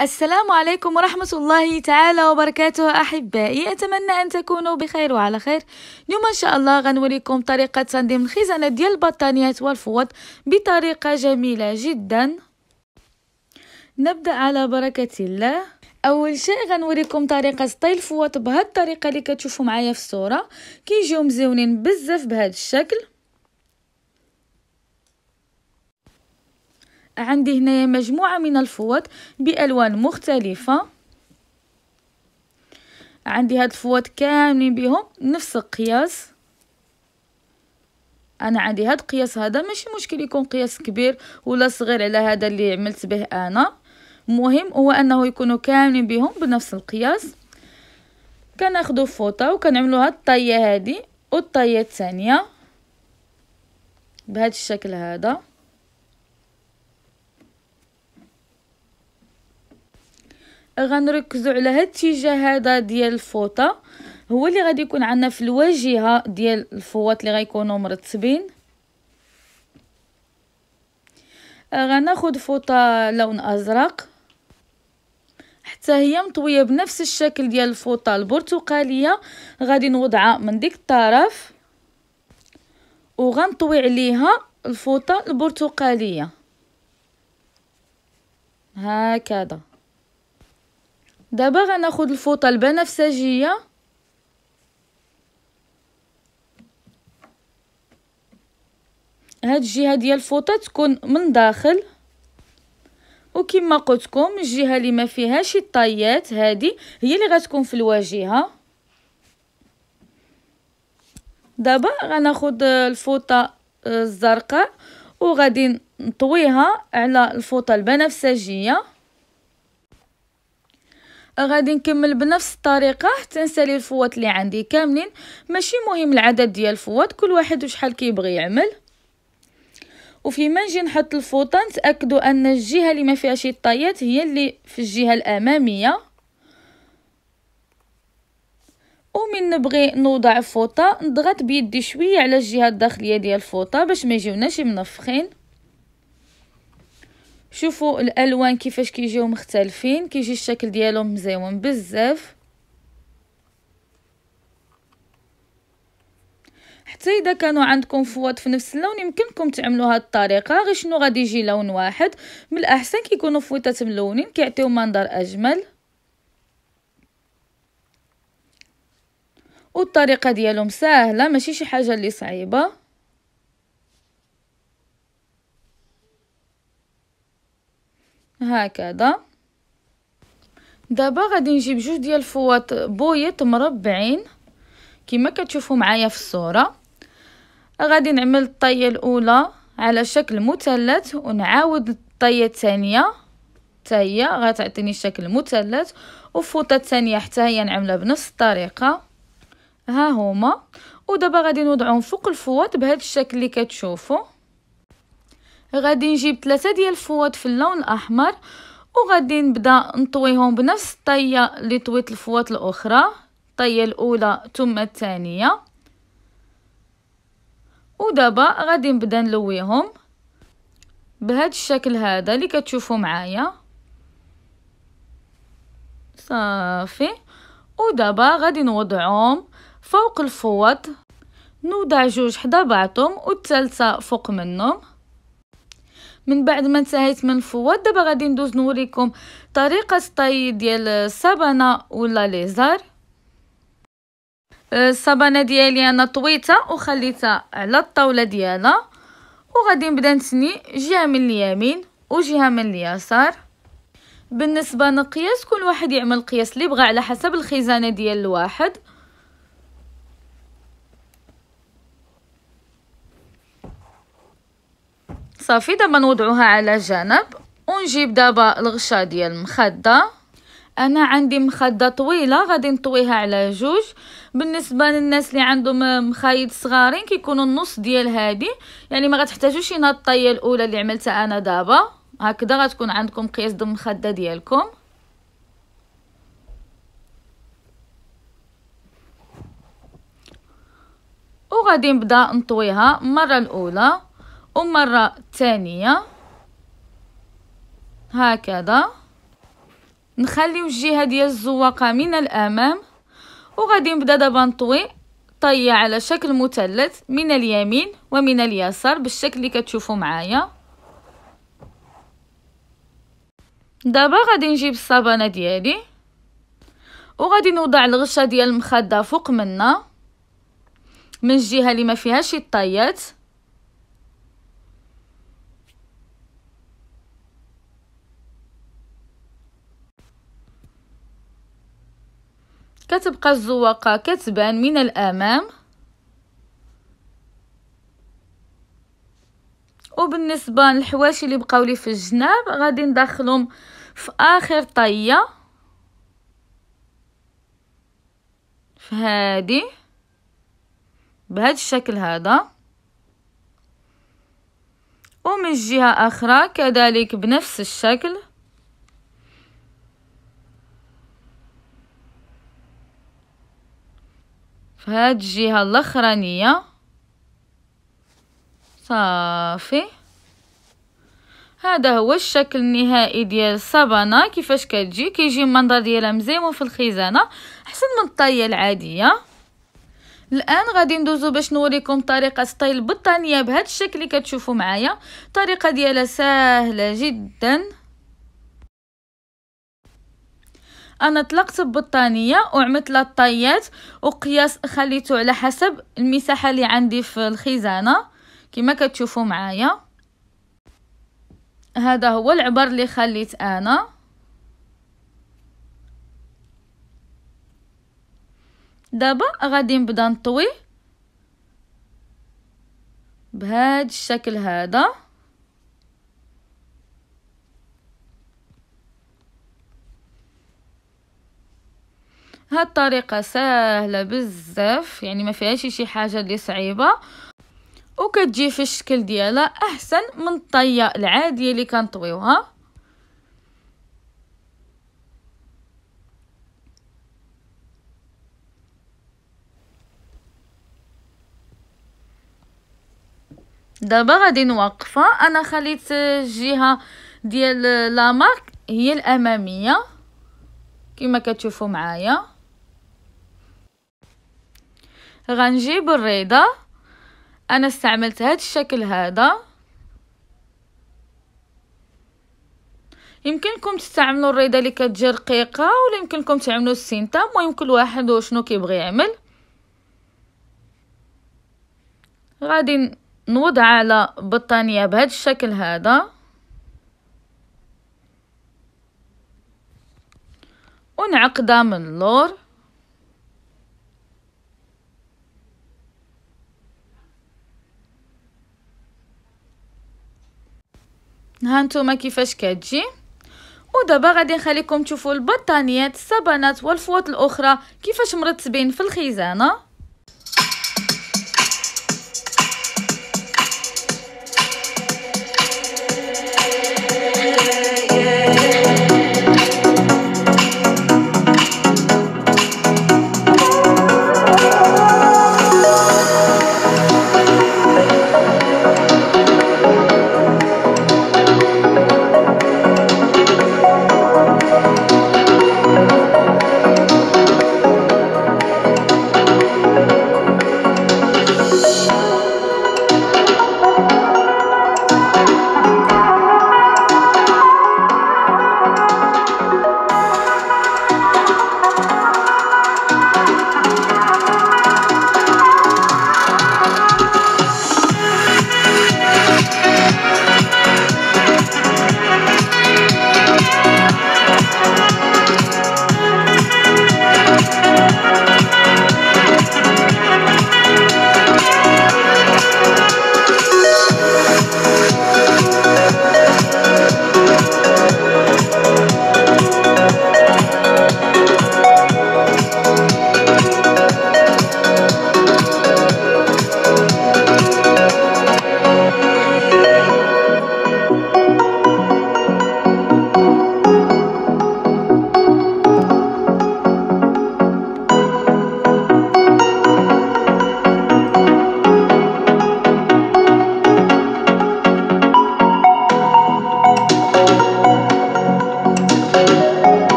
السلام عليكم ورحمة الله تعالى وبركاته أحبائي أتمنى أن تكونوا بخير وعلى خير اليوم إن شاء الله غنوريكم طريقة تنظيم الخزانة ديال البطانيات والفوط بطريقة جميلة جدا نبدأ على بركة الله اول شيء غنوريكم طريقه طي الفوط بهاد الطريقه اللي كتشوفوا معايا في الصوره كيجيو مزيونين بزاف بهاد الشكل عندي هنا مجموعة من الفوط بألوان مختلفة عندي هاد الفوط كاملين بهم نفس القياس انا عندي هاد القياس هذا ماشي مشكل يكون قياس كبير ولا صغير على هذا اللي عملت به انا مهم هو انه يكونوا كاملين بهم بنفس القياس كناخدو فوطه وكنعملو هاد الطيه هادي والطيه الثانيه بهاد الشكل هذا غنركزو على هاد الاتجاه هذا ديال الفوطه هو اللي غادي يكون عندنا في الواجهه ديال الفوط اللي غيكونوا مرتبين آه، غناخد فوطه لون ازرق حتى هي مطويه بنفس الشكل ديال الفوطه البرتقاليه غادي نوضعها من ديك الطرف وغنطوي عليها الفوطه البرتقاليه هكذا دابا غناخد الفوطه البنفسجيه هاد الجهه ديال الفوطه تكون من داخل وكما قلت لكم الجهه اللي ما فيهاش الطيات هذه هي اللي غتكون في الواجهه دابا غناخد الفوطه الزرقاء وغادي نطويها على الفوطه البنفسجيه غادي نكمل بنفس الطريقه حتى نسالي الفوات اللي عندي كاملين ماشي مهم العدد ديال الفوات كل واحد وشحال كيبغي يعمل وفيما نجي نحط الفوطه نتاكدوا ان الجهه اللي ما شي طيات هي اللي في الجهه الاماميه ومن نبغي نوضع فوطه نضغط بيدي شويه على الجهه الداخليه ديال الفوطه باش ما يجيوناش منفخين شوفوا الالوان كيفاش كيجيو مختلفين كيجي الشكل ديالهم مزيون بزاف حتى اذا كانوا عندكم فوط في نفس اللون يمكنكم تعملوا هاد الطريقه غير شنو غادي يجي لون واحد من الاحسن كيكونوا فويطات ملونين كيعطيو منظر اجمل والطريقه ديالهم سهله ماشي شي حاجه اللي صعيبه هكذا دابا غادي نجيب جوج ديال الفواط بويط مربعين كما كتشوفوا معايا في الصوره غادي نعمل الطيه الاولى على شكل مثلث ونعاود الطيه الثانيه حتى هي غتعطيني شكل مثلث وفوطه الثانيه حتى هي نعملها بنفس الطريقه ها هما ودابا غادي نوضعهم فوق الفواط بهذا الشكل اللي كتشوفوا غادي نجيب ثلاثة ديال الفوط في اللون الاحمر وغادي نبدا نطويهم بنفس الطيه اللي طويت الفوط الاخرى الطيه الاولى ثم الثانيه ودابا غادي نبدا نلويهم بهذا الشكل هذا اللي كتشوفوا معايا صافي ودابا غادي نوضعهم فوق الفوط نوضع جوج حدا بعضهم والثالثه فوق منهم من بعد ما انتهيت من الفوات دابا غادي ندوز نوريكم طريقه الطي ديال الصبانه ولا ليزار الصبانه آه، ديالي انا طويتها وخليتها على الطاوله ديالها وغادي نبدا نسني جهه من اليمين وجهه من اليسار بالنسبه للقياس كل واحد يعمل القياس اللي بغى على حسب الخزانه ديال الواحد صافي دابا نوضعوها على جنب ونجيب دابا الغشاء ديال المخده انا عندي مخده طويله غادي نطويها على جوج بالنسبه للناس اللي عندهم مخايط صغارين كيكونوا النص ديال هذه يعني ما غتحتاجوش هنا الطيه الاولى اللي عملتها انا دابا هكذا غتكون عندكم قياس ديال المخده ديالكم وغادي نبدا نطويها المره الاولى ومرة تانية هكذا نخليو الجهة ديال الزواقة من الأمام وغادي نبدا دابا نطوي طية على شكل مثلث من اليمين ومن اليسار بالشكل اللي كتشوفوا معايا دابا غادي نجيب الصبانه ديالي وغادي نوضع الغشه ديال المخده فوق منا من الجهه اللي ما فيهاش الطيات كتبقى الزواقة كتبان من الأمام وبالنسبة للحواش اللي بقاو لي في الجناب غادي ندخلهم في آخر طية في هادي بهاد الشكل هذا ومن جهة أخرى كذلك بنفس الشكل فهاد الجهة الاخرانية صافي هذا هو الشكل النهائي ديال الصبانه كيفاش كتجي كيجي المنظر ديالها مزيون في الخزانه احسن من الطايه العاديه الان غادي ندوزو باش نوريكم طريقه ستايل بطانيه بهذا الشكل اللي كتشوفوا معايا الطريقه ديالها سهله جدا انا طلقت البطانيه وعملت لها الطيات وقياس خليته على حسب المساحه اللي عندي في الخزانه كما كتشوفوا معايا هذا هو العبر اللي خليت انا دابا غادي نبدا نطوي بهذا الشكل هذا هالطريقه سهله بزاف يعني ما فيهاش شي حاجه اللي صعيبه وكتجي في الشكل ديالها احسن من الطيه العاديه اللي كنطويوها دابا غادي نوقفها انا خليت الجهه ديال لامارك هي الاماميه كما كتشوفوا معايا غنجيب الريضة انا استعملت هاد الشكل هذا يمكنكم تستعملوا الريضه اللي كتجي رقيقه ولا يمكنكم تعملوا السينتا المهم كل واحد وشنو كيبغي يعمل غادي نوضع على بطانيه بهذا الشكل هذا ونعقدها من اللور هانتوما كيفاش كتجي ودابا غادي نخليكم تشوفوا البطانيات الصبانات والفوط الاخرى كيفاش مرتبين في الخزانه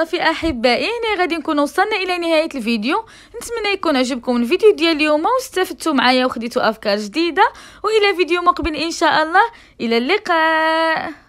صافي احبائي هنا غادي نكون وصلنا الى نهايه الفيديو نتمنى يكون عجبكم الفيديو ديال اليوم واستفدتوا معايا وخديتوا افكار جديده والى فيديو مقبل ان شاء الله الى اللقاء